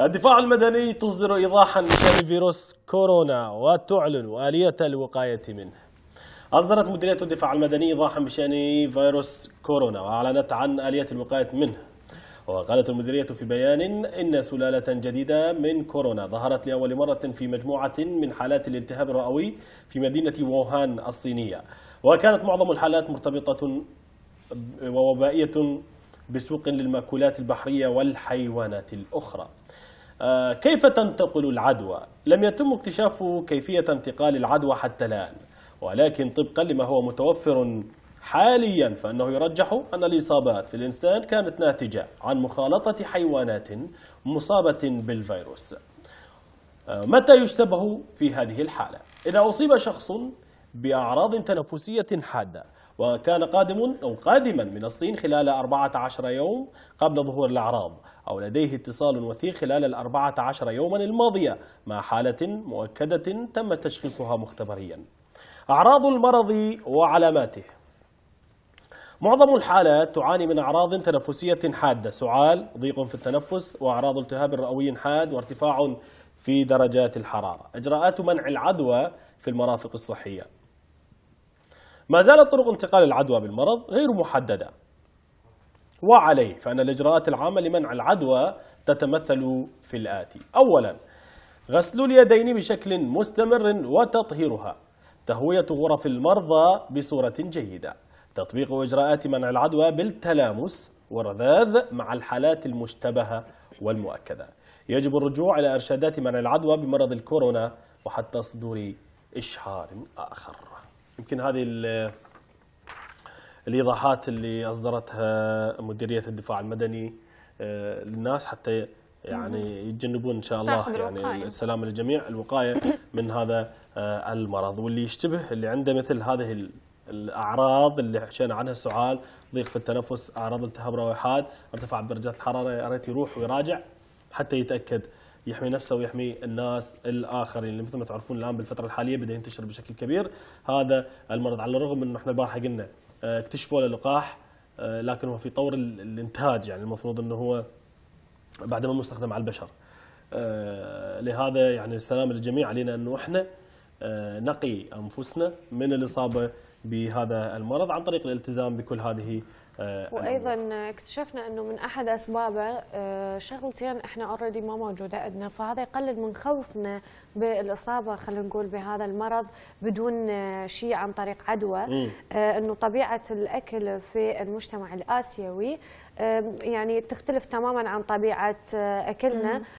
الدفاع المدني تصدر إيضاحا بشأن فيروس كورونا وتعلن آلية الوقاية منه أصدرت مديرية الدفاع المدني إيضاحا بشأن فيروس كورونا وأعلنت عن آلية الوقاية منه وقالت المديرية في بيان إن سلالة جديدة من كورونا ظهرت لأول مرة في مجموعة من حالات الالتهاب الرئوي في مدينة ووهان الصينية وكانت معظم الحالات مرتبطة ووبائية بسوق للمأكولات البحرية والحيوانات الأخرى آه، كيف تنتقل العدوى؟ لم يتم اكتشاف كيفية انتقال العدوى حتى الآن ولكن طبقا لما هو متوفر حاليا فأنه يرجح أن الإصابات في الإنسان كانت ناتجة عن مخالطة حيوانات مصابة بالفيروس آه، متى يشتبه في هذه الحالة؟ إذا أصيب شخص بأعراض تنفسية حادة وكان قادم أو قادما من الصين خلال 14 يوم قبل ظهور الأعراض أو لديه اتصال وثيق خلال ال 14 يوما الماضية مع حالة مؤكدة تم تشخيصها مختبريا أعراض المرض وعلاماته معظم الحالات تعاني من أعراض تنفسية حادة سعال ضيق في التنفس وأعراض التهاب رئوي حاد وارتفاع في درجات الحرارة إجراءات منع العدوى في المرافق الصحية ما زالت طرق انتقال العدوى بالمرض غير محددة وعليه فأن الإجراءات العامة لمنع العدوى تتمثل في الآتي أولا غسل اليدين بشكل مستمر وتطهيرها تهوية غرف المرضى بصورة جيدة تطبيق إجراءات منع العدوى بالتلامس والرذاذ مع الحالات المشتبهة والمؤكدة يجب الرجوع إلى إرشادات منع العدوى بمرض الكورونا وحتى صدور إشهار آخر يمكن هذه الايضاحات اللي اصدرتها مديريه الدفاع المدني آه، للناس حتى يعني يتجنبون ان شاء الله يعني السلام للجميع الوقايه من هذا آه، المرض واللي يشتبه اللي عنده مثل هذه الاعراض اللي حكينا عنها السعال ضيق في التنفس اعراض التهاب روحات ارتفاع درجات الحراره يا ريت يروح ويراجع حتى يتاكد يحمي نفسه ويحمي الناس الاخرين اللي مثل ما تعرفون الان بالفتره الحاليه بدا ينتشر بشكل كبير هذا المرض على الرغم انه احنا البارحه قلنا آه، اكتشفوا له لقاح آه، لكن هو في طور الانتاج يعني المفروض انه هو بعد ما مستخدم على البشر آه، لهذا يعني السلام للجميع علينا انه احنا نقي انفسنا من الاصابه بهذا المرض عن طريق الالتزام بكل هذه آه، وايضا اكتشفنا انه من احد اسبابه آه، شغلتين احنا اوريدي ما موجوده عندنا فهذا يقلل من خوفنا بالاصابه خلينا نقول بهذا المرض بدون آه، شيء عن طريق عدوى انه طبيعه الاكل في المجتمع الاسيوي يعني تختلف تماما عن طبيعه اكلنا